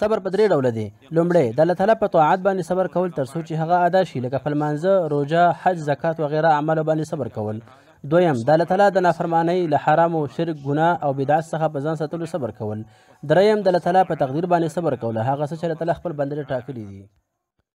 صبر په درې ډوله دی لومړی د الله تعالی په طاعت باندې صبر کول تر څو چې هغه ادا شي لکه په لمانځه روژه حج زکات وغیره اعمالو باندې صبر کول دویم د الله تعالی د نافرمانۍ له حرامو شرک ګناه او بدعت څخه په ځان ساتلو صبر کول دریم د الله تعالی په تقدیر باندې صبر کول هغه څه چې الله تعالی خپل بندې ټاکلي دي